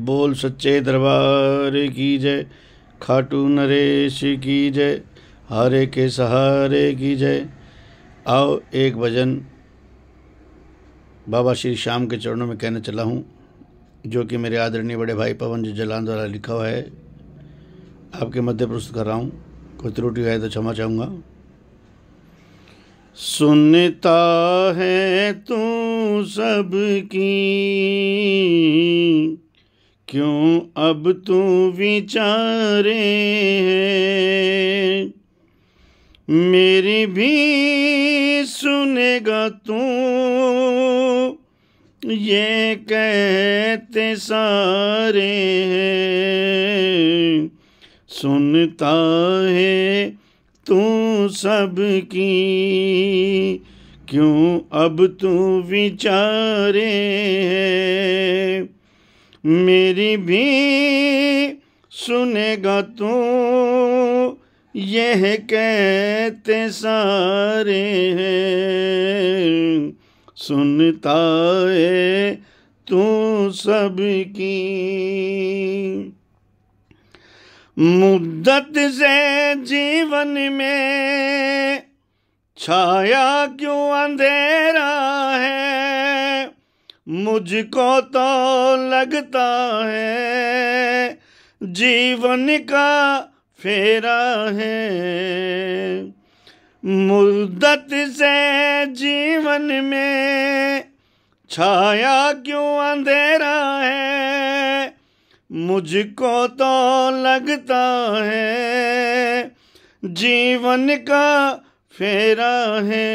बोल सच्चे दरबार की जय खाटू नरेश की जय हरे के सहारे की जय आओ एक भजन बाबा श्री श्याम के चरणों में कहने चला हूँ जो कि मेरे आदरणीय बड़े भाई पवन जी जलान द्वारा लिखा हुआ है आपके मध्य प्रस्तुत कर रहा हूँ कोई त्रुटि है तो क्षमा चाहूँगा सुनता है तू सबकी क्यों अब तू विचारे मेरी भी सुनेगा तू ये कहते सारे हैं सुनता है तू सबकी क्यों अब तू विचारे है मेरी भी सुनेगा तू यह कहते सारे हैं सुनता है तू सबकी मुद्दत से जीवन में छाया क्यों अंधेरा है मुझको तो लगता है जीवन का फेरा है मुद्दत से जीवन में छाया क्यों अंधेरा है मुझको तो लगता है जीवन का फेरा है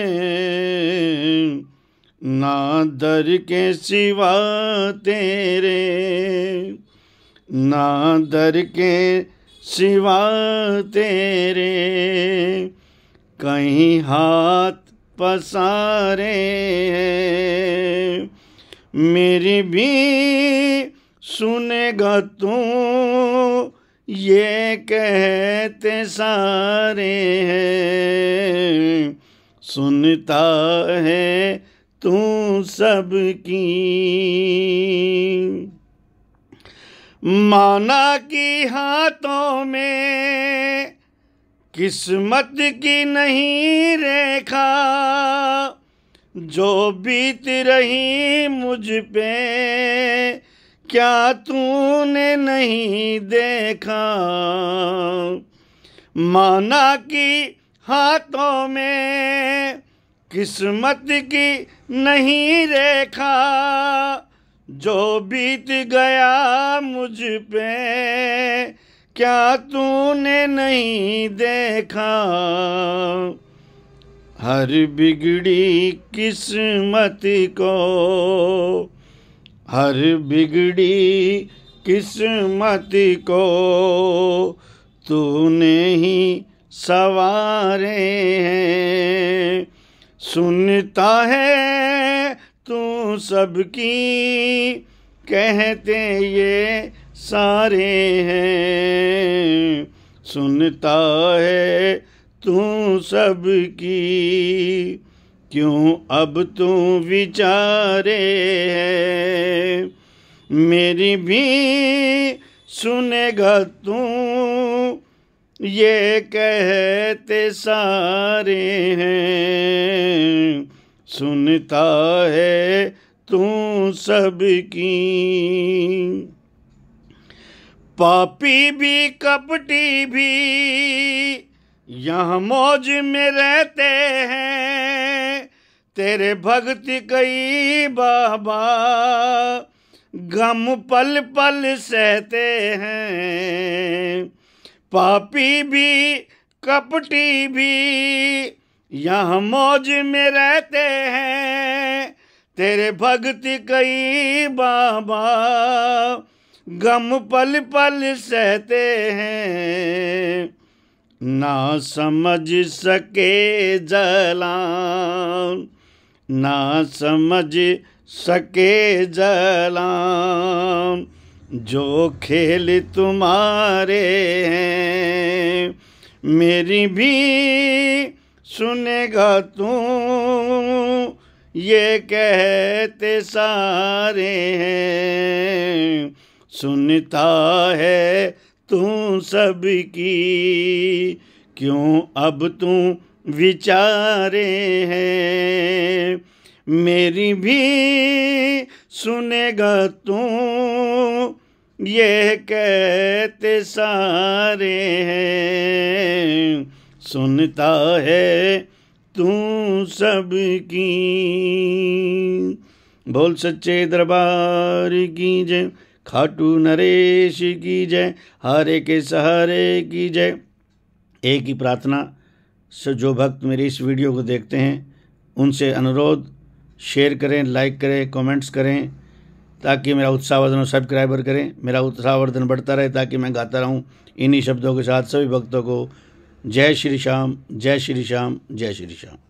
ना दर के सिवा तेरे ना दर के सिवा तेरे कहीं हाथ पसारे मेरी भी सुनेगा तू ये कहते सारे हैं सुनता है तू सब की माना की हाथों में किस्मत की नहीं रेखा जो बीत रही मुझ पे क्या तूने नहीं देखा माना की हाथों में किस्मत की नहीं रेखा जो बीत गया मुझ पे क्या तूने नहीं देखा हर बिगड़ी किस्मत को हर बिगड़ी किस्मत को तूने ही सवारे हैं सुनता है तू सबकी कहते ये सारे हैं सुनता है तू सबकी क्यों अब तू विचारे है मेरी भी सुनेगा तू ये कहते सारे हैं सुनता है तू सबकी पापी भी कपटी भी यहाँ मौज में रहते हैं तेरे भक्त कई बाबा गम पल पल सहते हैं पापी भी कपटी भी यहाँ मौज में रहते हैं तेरे भक्ति कई बाबा गम पल पल सहते हैं ना समझ सके जला ना समझ सके जला जो खेल तुम्हारे हैं मेरी भी सुनेगा तू ये कहते सारे हैं सुनता है तू सबकी क्यों अब तू विचारे हैं मेरी भी सुनेगा तू ये कहते सारे हैं सुनता है तू सबकी बोल सच्चे दरबार की जय खाटू नरेश की जय हरे के सहारे की जय एक ही प्रार्थना से जो भक्त मेरी इस वीडियो को देखते हैं उनसे अनुरोध शेयर करें लाइक करें कमेंट्स करें ताकि मेरा उत्साहवर्धन और सब्सक्राइबर करें मेरा उत्साहवर्धन बढ़ता रहे ताकि मैं गाता रहूं इन्हीं शब्दों के साथ सभी भक्तों को जय श्री श्याम जय श्री श्याम जय श्री श्याम